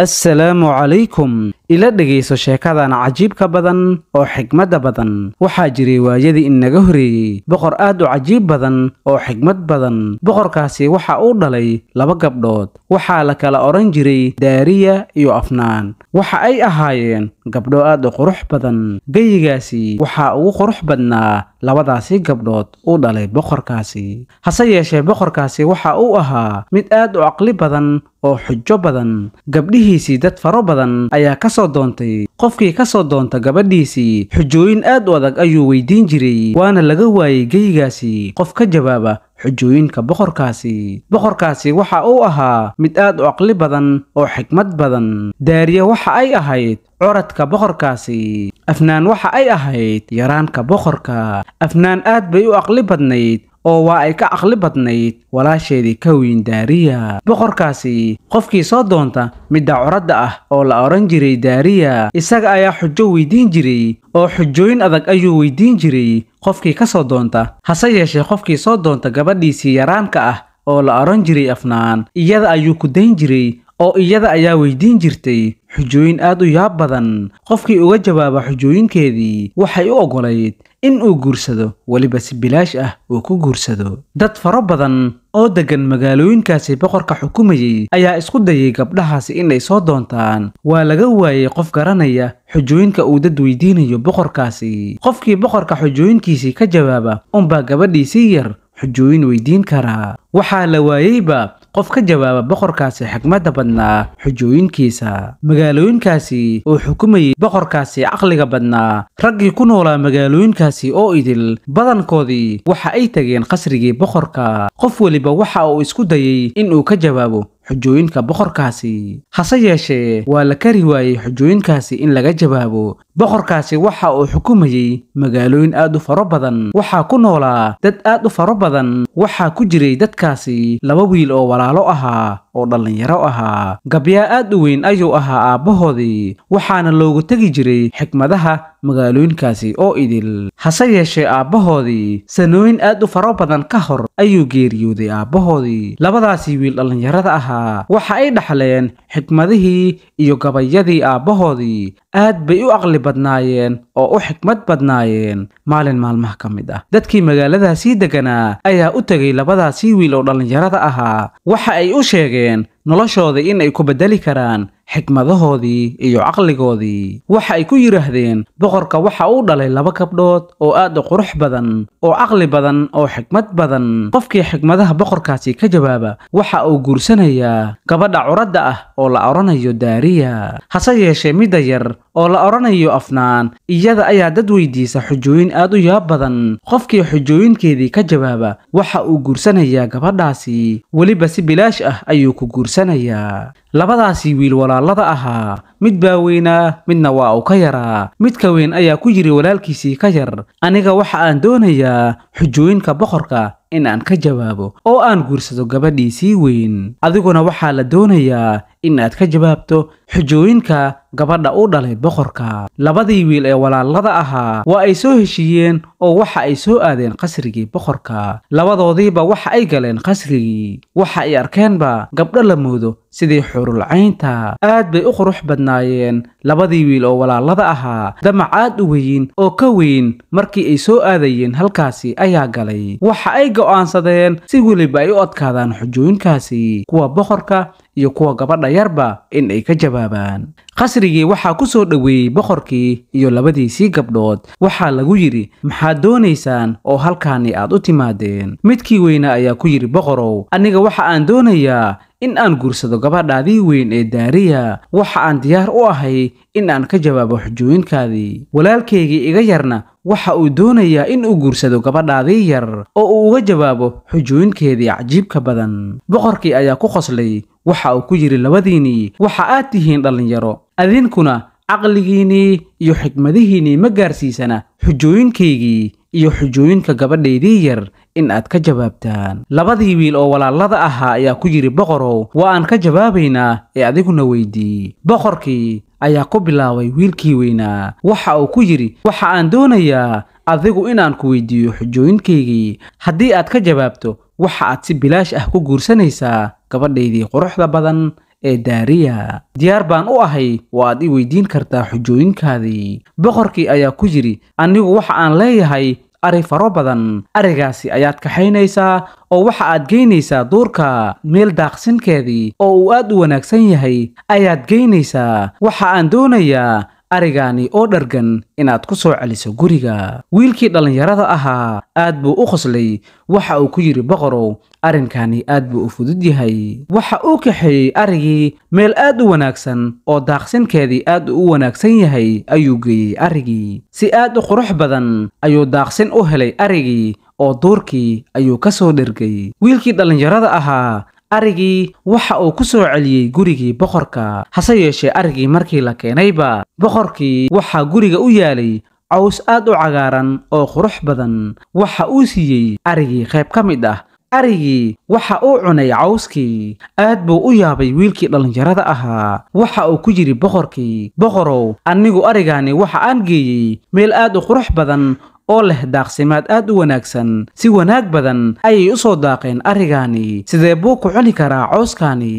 assalaamu calaykum ila dhegayso sheekadan cajiibka badan oo xigmadda badan waxaa jiray waayadii inaga horreeyey boqor aad u cajiib badan oo xigmad badan boqorkaasi waxa uu dhalay laba gabdhood waxaa la kala odhan jiray daariya iyo afnaan waxa ay ahaayeen gabdho aad u qurux badan geyigaasi waxaa ugu qurux badnaa labadaasi gabdhood uu dhalay boqorkaasi hase yeeshee boqorkaasi waxa uu ahaa mid aad u caqli badan oo xujo badan gabdhihiisii dad faro badan ayaa ka soo doontay qofkii ka soo doonta gabadhiisii xujooyin aad u adag ayuu weydiin jiray waana laga waayey geyigaasi qof ka jawaaba xujooyinka boqorkaasi boqorkaasi waxa uu ahaa mid aad u caqli badan oo xikmad badan daariya waxa ay ahayd coradka boqorkaasi afnaan waxa ay ahayd yaraanka boqorka afnaan aad bay u caqli badnayd oo waa ay ka caqli badnayd walaasheedii ka daariya boqorkaasi qofkii soo doonta midda coradda ah oo la odhan jiray daariya isaga ayaa xujo weydiin jiray oo xujooyin adag ayuu weydiin jiray qofkii ka soo doonta hase yeeshee qofkii soo doonta gabadhiisii yaraanka ah oo la odhan jiray afnaan iyada ayuu ku dayn jiray oo iyada ayaa weydiin jirtay xujooyin aad u yaab badan qofkii uga jawaaba xujooyinkeedii waxay u oggolayd in uu guursado weliba si bilaash ah uu ku guursado dad faro badan oo deggan magaalooyinkaasi boqorka xukumayey ayaa isku dayay gabdhahaasi inay soo doontaan waa laga waayey qof garanaya xujooyinka uu dad weydiinayo boqorkaasi qofkii boqorka xujooyinkiisii ka jawaaba unbaa gabadhiisii yar xujooyin weydiin karaa waxaa la waayeyba qof ka jawaaba boqorkaasi xigmadda badnaa xujooyinkiisa magaalooyinkaasi oo xukumayay boqorkaasi caqliga badnaa raggii ku noolaa magaalooyinkaasi oo idil badankoodii waxa ay tegeen qasrigii boqorka qof weliba waxa uu isku dayay in uu ka jawaabo xujooyinka boqorkaasi hase yeeshee waa la kari waayey xujooyinkaasi in laga jawaabo boqorkaasi waxa uu xukumayey magaalooyin aad u faro badan waxaa ku noolaa dad aad u faro badan waxaa ku jiray dadkaasi laba wiil oo walaalo ahaa oo dhallinyaro ahaa gabyaa aad u weyn ayuu ahaa aabbahoodii waxaana loogu tegi jiray xikmadaha magaalooyinkaasi oo idil hase yeeshee aabbahoodii sanooyin aad u faro badan ka hor ayuu geeriyooday aabbahoodii labadaasii wiil dhallinyarada ahaa waxa ay dhaxleen xikmadihii iyo gabayadii aabbahoodii aad bay u aqli badnaayeen oo u xikmad badnaayeen maalin maalmaha ka mid ah dadkii magaaladaasii deganaa ayaa u tegay labadaasii wiil oo dhallinyarada ahaa waxa ay u sheegeen sheegeen noloshooda in ay ku beddeli karaan xikmadahoodii iyo caqligoodii waxa ay ku yidhaahdeen boqorka waxa uu dhalay laba gabdhood oo aad u qurux badan oo caqli badan oo xikmad badan qofkii xikmadaha boqorkaasi ka jawaaba waxa uu guursanayaa gabadha curadda ah oo la odhanayo daariya hase yeeshee midda yar oo la odhanayo afnaan iyada ayaa dad weydiisa xujooyin aad u yaab badan qofkii xujooyinkeedii ka jawaaba waxa uu guursanayaa gabadhaasi weliba si bilaash ah ayuu ku guursanayaa labadaasii wiil walaallada ahaa mid baa weynaa midna waa uu ka yaraa midka weyn ayaa ku yidhi walaalkiisii ka yar aniga waxa aan doonayaa xujooyinka boqorka in aan ka jawaabo oo aan guursado gabadhiisii weyn adiguna waxaa la doonayaa in aad ka jawaabto xujooyinka gabadha u dhalay boqorka labadii wiil ee walaalada ahaa waa ay soo heshiiyeen oo waxa ay soo aadeen qasrigii boqorka labadoodiiba waxa ay galeen qasrigii waxa ay arkeenba gabdho la moodo sidii xurulcaynta aad bay u qurux badnaayeen labadii wiil oo walaalada ahaa damac aad u weyn oo ka weyn markii ay soo aadayeen halkaasi ayaa galay waxa ay go'aansadeen si weliba ay u adkaadaan xujooyinkaasi kuwa boqorka iyo kuwa gabadha yarba in ay ka jawaabaan qasrigii waxaa ku soo dhoweeyey boqorkii iyo labadiisii gabdhood waxaa lagu yidhi maxaad doonaysaan oo halkaani aad u timaadeen midkii weynaa ayaa ku yidhi boqorow aniga waxa aan doonayaa in aan guursado gabadhaadii weyn ee daariya waxa aan diyaar u ahay in aan ka jawaabo xujooyinkaadii walaalkaygii iga yarna waxa uu doonayaa in uu guursado gabadhaadii yar oo uu uga jawaabo xujooyinkeedii cajiibka badan boqorkii ayaa ku qoslay waxa uu ku yidhi labadiinii waxa aad tihiin dhallinyaro adinkuna caqligiinnii iyo xigmadihiinnii ma gaarsiisana xujooyinkaygii iyo xujooyinka gabadhaydii yar in aad ka jawaabtaan labadii wiil oo walaalada ahaa ayaa ku yidhi boqorow waa aan ka jawaabaynaa ee adiguna weydii boqorkii ayaa ku bilaabay wiilkii weynaa waxa uu ku yidhi waxa aan doonayaa adigu inaan ku weydiiyo xujooyinkaygii haddii aad ka jawaabto waxa aad si bilaash ah ku guursanaysaa gabadhaydii quruxda badan ee daariya diyaar baan u ahay waaad i weydiin kartaa xujooyinkaadii boqorkii ayaa ku yidhi anigu waxa aan leeyahay ari faro badan arigaasi ayaad kaxaynaysaa oo waxa aad geynaysaa duurka meel daaqsinkeedii oo uu aad u wanaagsan yahay ayaad geynaysaa waxa aan doonayaa arigaani oo dhargan inaad ku soo celiso guriga wiilkii dhallinyarada ahaa aad buu u qoslay waxa uu ku yidhi boqorow arrinkani aad buu u fudud yahay waxa uu kaxeeyey arigii meel aad u wanaagsan oo daaqsinkeedii aad u wanaagsan yahay ayuu geeyey arigii si aad u qurux badan ayuu daaqsin u helay arigii oo duurkii ayuu ka soo dhergay wiilkii dhallinyarada ahaa arigii waxa uu ku soo celiyey gurigii boqorka hase yeeshee arigii markii la keenayba boqorkii waxaa guriga u yaalay caws aad u cagaaran oo qurux badan waxa uu siiyey arigii qayb ka mid ah arigii waxa uu cunay cawskii aad buu u yaabay wiilkii dhallinyarada ahaa waxa uu ku yidhi boqorkii boqorow anigu arigaani waxa aan geeyey meel aad u qurux badan oo leh daaqsimaad aad u wanaagsan si wanaag badan ayay u soo daaqeen arrigaani sidee buu ku cuni karaa cooskaani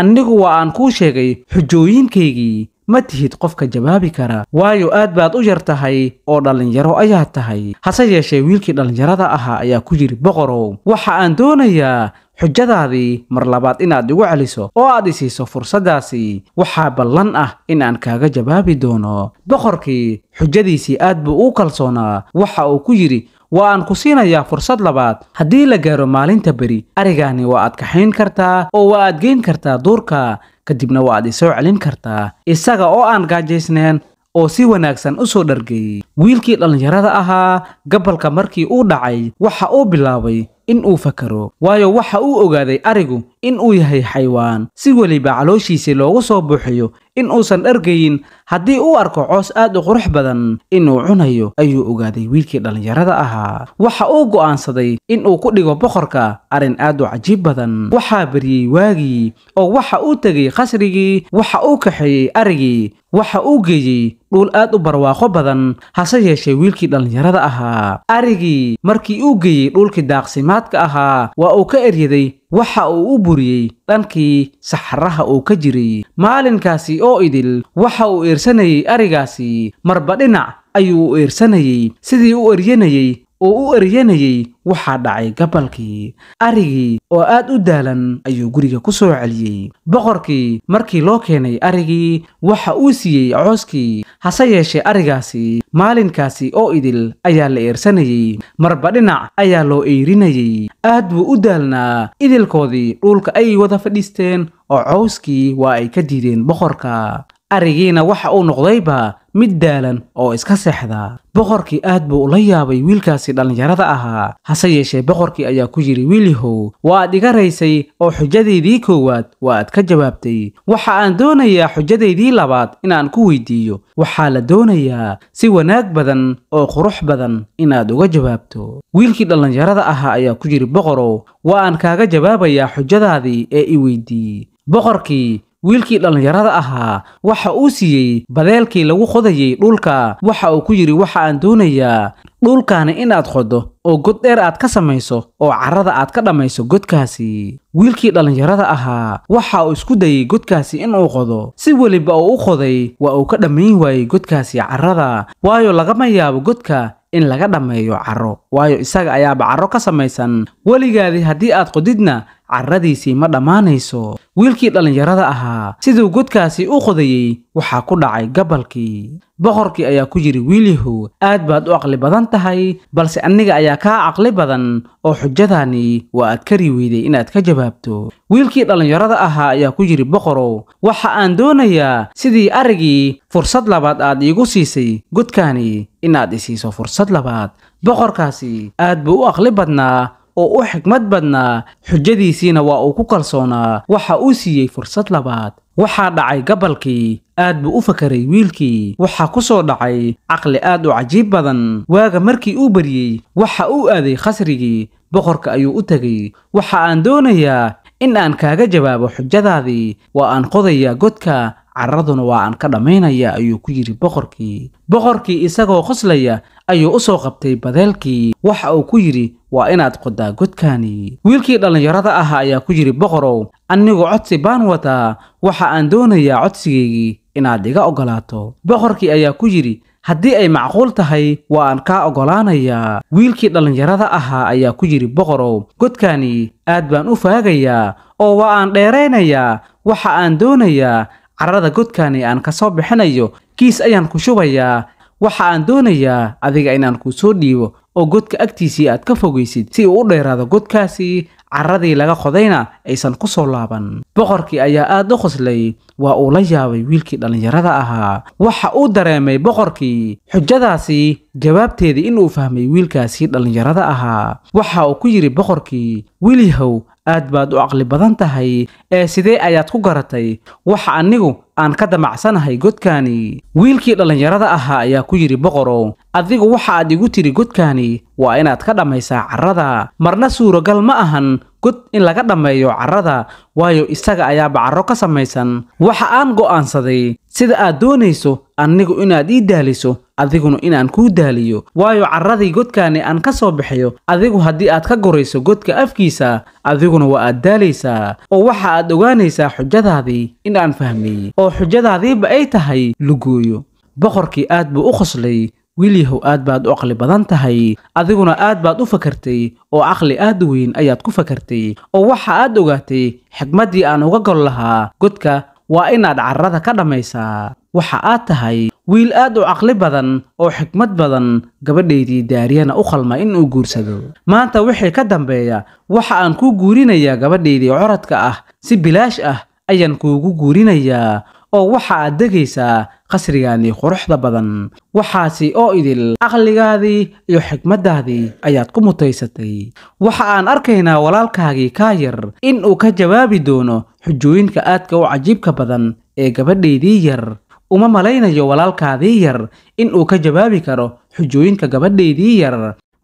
annigu waa aan kuu sheegay xujooyinkaygii ma tihid qofka jawaabi kara waayo aad baad u yar tahay oo dhallinyaro ayaad tahay hase yeeshee wiilkii dhallinyarada ahaa ayaa ku yidhi boqorow waxa aan doonayaa xujadaadii mar labaad inaad igu celiso oo aad isiiso fursaddaasi waxaa ballan ah in aan kaaga jawaabi doono boqorkii xujadiisii aad buu uu kalsoonaa waxa uu ku yidhi waa aan ku siinayaa fursad labaad haddii la gaaro maalinta beri arigaani waa aad kaxayn kartaa oo waa aad geyn kartaa duurka kadibna waa aad isoo celin kartaa isaga oo aan gaajaysnayn oo si wanaagsan u soo dhargeeyey wiilkii dhallinyarada ahaa gabalka markii uu dhacay waxa uu bilaabay in uu fakaro waayo waxa uu ogaaday arigu in uu yahay xaywaan si weliba calooshiisii loogu soo buuxiyo in uusan dhargayin haddii uu arko coos aad u qurux badan inuu cunayo ayuu ogaaday wiilkii dhallinyarada ahaa waxa uu go'aansaday in uu ku dhigo boqorka arrin aad u cajiib badan waxaa beriyey waagii oo waxa uu tegay qasrigii waxa uu kaxeeyey arigii waxa uu geeyey dhuul aad u barwaaqo badan hase yeeshee wiilkii dhallinyarada ahaa arigii markii uu geeyey dhuulkii daaqsimaadka ahaa waa uu ka eryaday waxa uu u buriyey dhankii saxaraha uu ka jiray maalinkaasi oo idil waxa uu eersanayay arigaasi marba dhinac ayuu u eersanayey sidii u eryanayay oo u eryanayey waxaa dhacay gabalkii arigii oo aad u daalan ayuu guriga ku soo celiyey boqorkii markii loo keenay arigii waxa uu siiyey cooskii hase yeeshee arigaasi maalinkaasi oo idil ayaa la eersanayey marba dhinac ayaa loo eyrinayey aad buu u daalnaa idilkoodii dhuulka ay wada fadhiisteen oo cowskii waa ay ka diideen boqorka arigiina waxa uu noqdayba mid daalan oo iska seexda boqorkii aad buu ula yaabay wiilkaasi dhallinyarada ahaa hase yeeshee boqorkii ayaa ku yidhi wiilihow waa ad iga raysay oo xujadaydii koowaad waa aad ka jawaabtay waxa aan doonayaa xujadaydii labaad inaan ku weydiiyo waxaa la doonayaa si wanaag badan oo qurux badan inaad uga jawaabto wiilkii dhallinyarada ahaa ayaa ku yidhi boqorow waa aan kaaga jawaabayaa xujadaadii ee i weydiiy boqorkii wiilkii dhallinyarada ahaa waxa uu siiyey badeelkii lagu qodayey dhulka waxa uu ku yidhi waxa aan doonayaa dhulkaani inaad qodo oo god dheer aad ka samayso oo carrada aad ka dhammayso godkaasi wiilkii dhallinyarada ahaa waxa uu isku dayey godkaasi inuu qodo si weliba uu u qoday waa uu ka dhammayn waayey godkaasi carrada waayo lagama yaabo godka in laga dhammeeyo carro waayo isaga ayaaba carro ka samaysan weligaadii haddii aad qodidna carradiisii ma dhammaanayso wiilkii dhallinyarada ahaa siduu godkaasi u qodayey waxaa ku dhacay gabalkii boqorkii ayaa ku yidhi wiilyahu aad baad u caqli badan tahay balse anniga ayaa kaa caqli badan oo xujadaani waa aad kari weyday inaad ka jawaabto wiilkii dhallinyarada ahaa ayaa ku yidhi boqorow waxa aan doonayaa sidii arigii fursad labaad aad iigu siisay godkaani inaad isiiso fursad labaad boqorkaasi aad buu u aqli badnaa oo u xigmad badnaa xujadiisiina waa uu ku kalsoonaa waxa uu siiyey fursad labaad waxaa dhacay gabalkii aad buu u fakaray wiilkii waxaa ku soo dhacay caqli aad u cajiib badan waaga markii uu baryey waxa uu aaday khasrigii boqorka ayuu u tegay waxa aan doonayaa in aan kaaga jawaabo xujadaadii waa aan qodayaa godka carraduna waa aan ka dhammaynaya ayuu ku yidhi boqorkii boqorkii isagoo qoslaya ayuu u soo qabtay badeelkii waxa uu ku yidhi waa inaad qodaa godkani wiilkii dhallinyarada ahaa ayaa ku yidhi boqorow anigu codsi baan wadaa waxa aan doonayaa codsigaygii inaad iga oggolaato boqorkii ayaa ku yidhi haddii ay macquul tahay waa aan kaa oggolaanayaa wiilkii dhallinyarada ahaa ayaa ku yidhi boqorow godkani aad baan u faagayaa oo waa aan dheeraynayaa waxa aan doonayaa carrada godkaani aan ka soo bixinayo kiis ayaan ku shubayaa waxa aan doonayaa adiga inaan kuu soo dhiibo oo godka agtiisii aad ka fogaysid si uu u dheeraado godkaasi carradii laga qodayna aysan ku soo laaban boqorkii ayaa aad u qoslay waa uu la yaabay wiilkii dhallinyarada ahaa waxa uu dareemay boqorkii xujadaasi jawaabteedii inuu fahmay wiilkaasi dhallinyarada ahaa waxa uu ku yidhi boqorkii wiilyahow aad baad u caqli badan tahay ee sidee ayaad ku garatay waxa anigu aan ka damacsanahay godkaani wiilkii dhallinyarada ahaa ayaa ku yidhi boqorow adigu waxa aad igu tidhi godkaani waa inaad ka dhammaysaa carrada marna suuragal ma ahan god in laga dhammeeyo carrada waayo isaga ayaaba carro ka samaysan waxa aan go'aansaday sida aad doonayso anigu inaad ii daaliso adiguna inaan kuu daaliyo waayo carradii godkaani aan ka soo bixiyo adigu haddii aad ka gorayso godka afkiisa adiguna waa aad daalaysaa oo waxa aad ogaanaysaa xujadaadii in aan fahmay oo xujadaadiiba ay tahay lugooyo boqorkii aad buu u qoslay wiilyahow aad baad u caqli badan tahay adiguna aad baad u fakartay oo caqli aad u weyn ayaad ku fakartay oo waxa aad ogaatay xigmaddii aan uga gol lahaa godka waa inaad carrada ka dhammaysaa waxa aad tahay wiil aad u caqli badan oo xikmad badan gabadhaydii daariyana u qalma in uu guursado maanta wixii ka dambeeya waxa aan kuu guurinayaa gabadhaydii coradka ah si bilaash ah ayaan kuugu guurinayaa oo waxa aad degaysaa qasrigaanii quruxda badan waxaasi oo idil aqligaadii iyo xikmaddaadii ayaad ku mutaysatay waxa aan arkaynaa walaalkaagii kaa yar in uu ka jawaabi doono xujooyinka aadka u cajiibka badan ee gabadhaydii yar uma malaynayo walaalkaadii yar in uu ka jawaabi karo xujooyinka gabadhaydii yar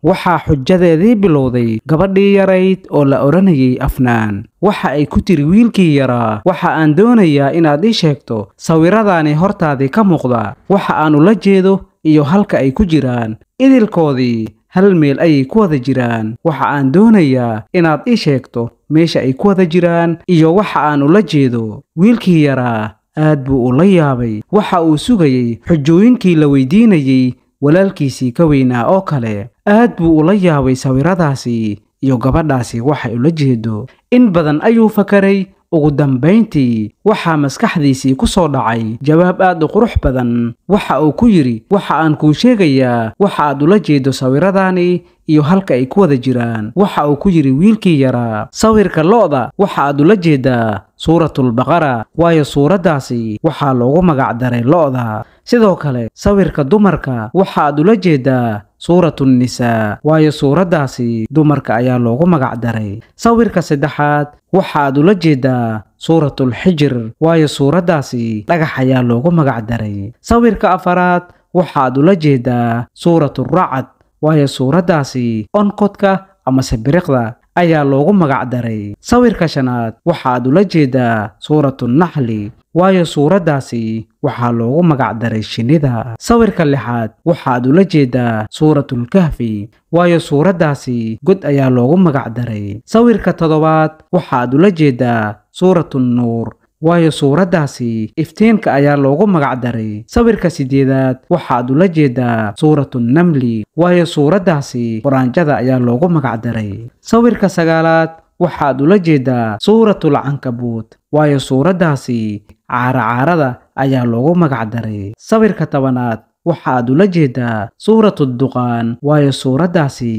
waxaa xujadeedii bilowday gabadhii yarayd oo la odhanayay afnaan waxa ay ku tiri wiilkii yaraa waxa aan doonayaa inaad ii sheegto sawiradaani hortaadii ka muuqda waxa aan ula jeedo iyo halka ay ku jiraan idilkoodii hal meel ayay ku wada jiraan waxa aan doonayaa inaad ii sheegto meesha ay ku wada jiraan iyo waxa aan ula jeedo wiilkii yaraa aad buu ula yaabay waxa uu sugayey xujooyinkii la weydiinayey walaalkiisii ka weynaa oo kale aad buu ula yaabay sawiradaasi iyo gabadhaasi waxay ula jeedo in badan ayuu fakaray ugu dambayntii waxaa maskaxdiisii ku soo dhacay jawaab aad u qurux badan waxa uu ku yidhi waxa aan kuu sheegayaa waxa aad ula jeedo sawiradaani iyo halka ay ku wada jiraan waxa uu ku yidhi wiilkii yaraa sawirka lo'da waxa aad ula jeeddaa suuratulbaqara waayo suuraddaasi waxaa loogu magacdaray lo'da sidoo kale sawirka dumarka waxa aad ula jeedaa suuratunisaa waayo suuraddaasi dumarka ayaa loogu magacdaray sawirka saddexaad waxa ad ula jeedaa suuratulxijir waayo suuraddaasi dhagax ayaa loogu magacdaray sawirka afaraad waxa ad ula jeedaa suuratu racad waayo suuraddaasi onkodka ama sibiriqda ayaa loogu magac daray sawirka shanaad waxa waxaad ula jeedaa suuratu naxli waayo suuraddaasi waxaa loogu magac daray shinnida sawirka lixaad waxa waxaad ula jeedaa suuratulkahfi waayo suuraddaasi god ayaa loogu magacdaray sawirka toddobaad waxa waxaad ula jeedaa suuratun nuur waayo suuraddaasi iftiinka ayaa loogu magacdaray sawirka sideedaad waxaad ula jeedaa suuratu namli waayo suuraddaasi quraanjada ayaa loogu magacdaray sawirka sagaalaad waxaad ula jeedaa suuratul cankabuud waayo suuraddaasi caaracaarada ayaa loogu magacdaray sawirka tobanaad waxaad ula jeedaa suuratu duqaan waayo suuraddaasi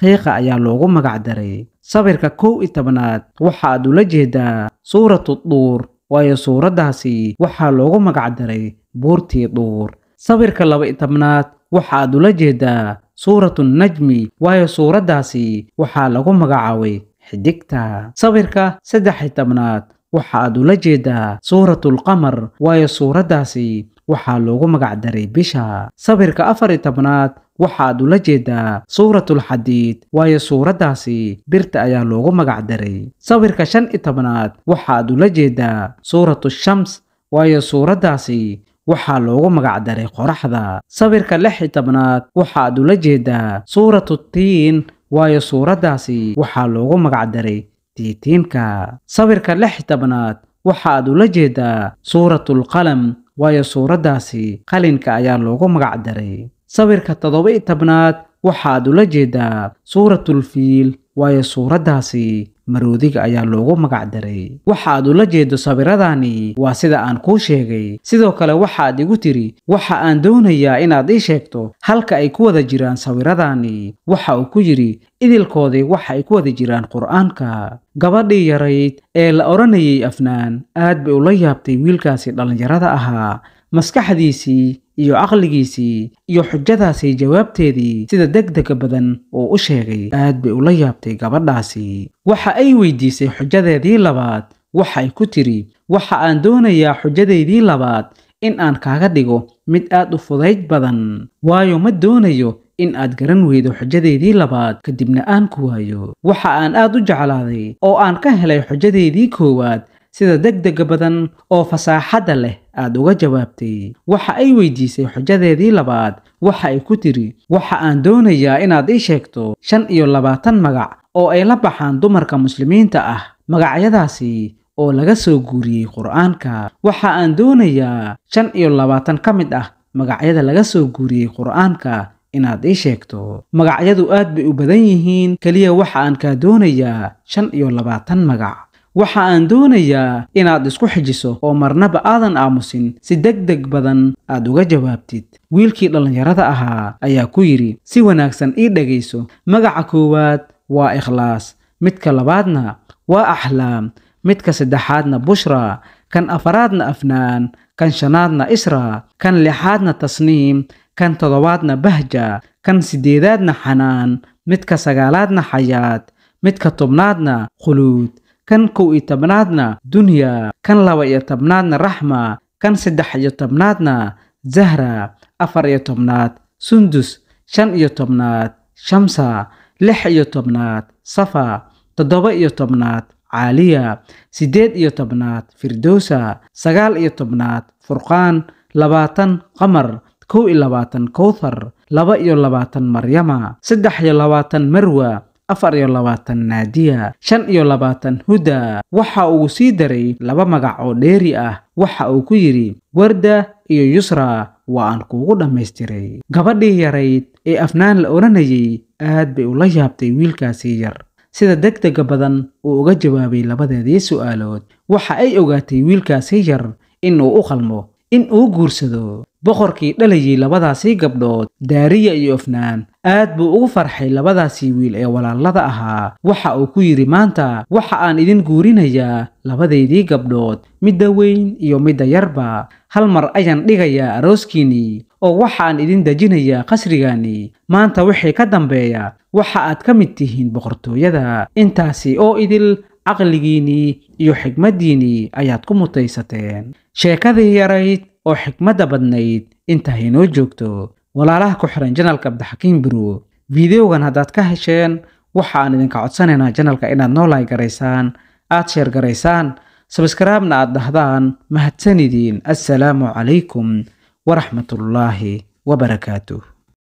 qiiqa ayaa loogu magacdaray sawirka kow iyo tobanaad waxaad ula jeedaa suuratu duur waayo suuraddaasi waxaa loogu magacdaray buurtii duur sawirka laba i tobnaad waxa aad ula jeedaa suuratu najmi waayo suuraddaasi waxaa lagu magacaabay xidigta sawirka saddexi tobnaad waxa aad ula jeedaa suuratulqamar waayo suuraddaasi waxaa loogu magacdaray bisha sawirka afar iyo tobnaad waxaad ula jeedaa suuratlxadiid waayo suuraddaasi birta ayaa loogu magac daray sawirka shan iyo tobanaad waxaad ula jeedaa shams waayo suuraddaasi waxaa loogu magacdaray qoraxda sawirka lix iyo tobnaad waxaad ula jeedaa suuratutiin waayo suuraddaasi waxaa loogu magac daray tiitiinka sawirka lix iyo tobnaad waxaad ula jeedaa suuratulqalam waayo suuraddaasi qalinka ayaa loogu magacdaray sawirka toddoba-iyo tobnaad waxaad ula jeedaa suuratul fiil waayo suuraddaasi maroodiga ayaa loogu magacdaray daray waxaad ula jeedo sawiradaani waa sida aan kuu sheegay sidoo kale waxaad igu tiri waxa aan doonayaa inaad ii sheegto halka ay ku wada jiraan sawiradaani waxa uu ku yidhi idilkoodii waxa ay ku wada jiraan qur'aanka gabadhii yarayd ee la odhanayay afnaan aad bay ula yaabtay wiilkaasi dhallinyarada ahaa maskaxdiisii iyo caqligiisii iyo xujadaasay jawaabteedii sida deg dega badan oo u sheegay aad bay ula yaabtay gabadhaasi waxa ay weydiisay xujadeedii labaad waxa ay ku tidhi waxa aan doonayaa xujadeedii labaad in aan kaaga dhigo mid aad u fudayd badan waayo ma doonayo in aad garan weydo xujadeedii labaad kadibna aan ku waayo waxa aan aad u jeclaaday oo aan ka helay xujadeedii koowaad sida degdega badan oo fasaaxadda leh aad uga jawaabtay waxa ay weydiisay xujadeedii labaad waxa ay ku tiri waxa aan doonayaa inaad ii sheegto shan iyo labaatan magac oo ay la baxaan dumarka muslimiinta ah magacyadaasi oo laga soo guuriyey qur'aanka waxa aan doonayaa shan iyo labaatan ka mid ah magacyada laga soo guuriyey qur-aanka inaad ii sheegto magacyadu aad bay u badan yihiin keliya waxa aan kaa doonayaa shan iyo labaatan magac waxa aan doonayaa inaad isku xijiso oo marnaba aadan aamusin si deg deg badan aad uga jawaabtid wiilkii dhallinyarada ahaa ayaa ku yidhi si wanaagsan ii dhegayso magaca koowaad waa ikhlaas midka labaadna waa axlaam midka saddexaadna bushra kan afaraadna afnaan kan shanaadna isra kan lixaadna tasniim kan toddobaadna bahja kan siddeedaadna xanaan midka sagaalaadna xayaad midka tobnaadna khuluud kan kow iyo tobnaadna dunya kan laba iyo tobnaadna raxma kan saddex iyo tobnaadna zahra afar iyo tobnaad sundus shan iyo tobnaad shamsa lix iyo tobnaad safa toddoba iyo tobnaad caaliya siddeed iyo tobnaad firdowsa sagaal iyo tobnaad furqaan labaatan qamar kow iyo labaatan kowthar laba iyo labaatan maryama saddex iyo labaatan marwa afar iyo labaatan naadiya shan iyo labaatan huda waxa uu sii daray laba magac oo dheeri ah waxa uu ku yidhi warda iyo yusra waa aan kuugu dhammaystiray gabadhii yarayd ee afnaan la odhanayay aad bay ula yaabtay wiilkaasii yar sida degdega badan uu uga jawaabay labadeedii su'aalood waxa ay ogaatay wiilkaasii yar in uu u qalmo in uu guursado boqorkii dhalayay labadaasii gabdhood daariya iyo afnaan aad buu ugu farxay labadaasii wiil ee walaallada ahaa waxa uu ku yidhi maanta waxa aan idin guurinayaa labadaydii gabdhood midda weyn iyo midda yarba hal mar ayaan dhigayaa arooskiinnii oo waxa aan idin dejinayaa qasrigaani maanta wixii ka dambeeya waxa aad ka mid tihiin boqortooyada intaasi oo idil caqligiinnii iyo xigmaddiinnii ayaad ku mutaysateen sheekadii yarayd oo xikmadda badnayd intahaynoo joogto walaalaha ku xiran janalka abdixakiin baruwo fideogan haddaad ka hesheen waxa aan idinka codsanaynaa janalka inaad noo garaysaan aad sheer garaysaan sabskaraabna aad dhahdaan mahadsanidiin assalaamu calaykum waraxmatullaahi wa wabarakaatuh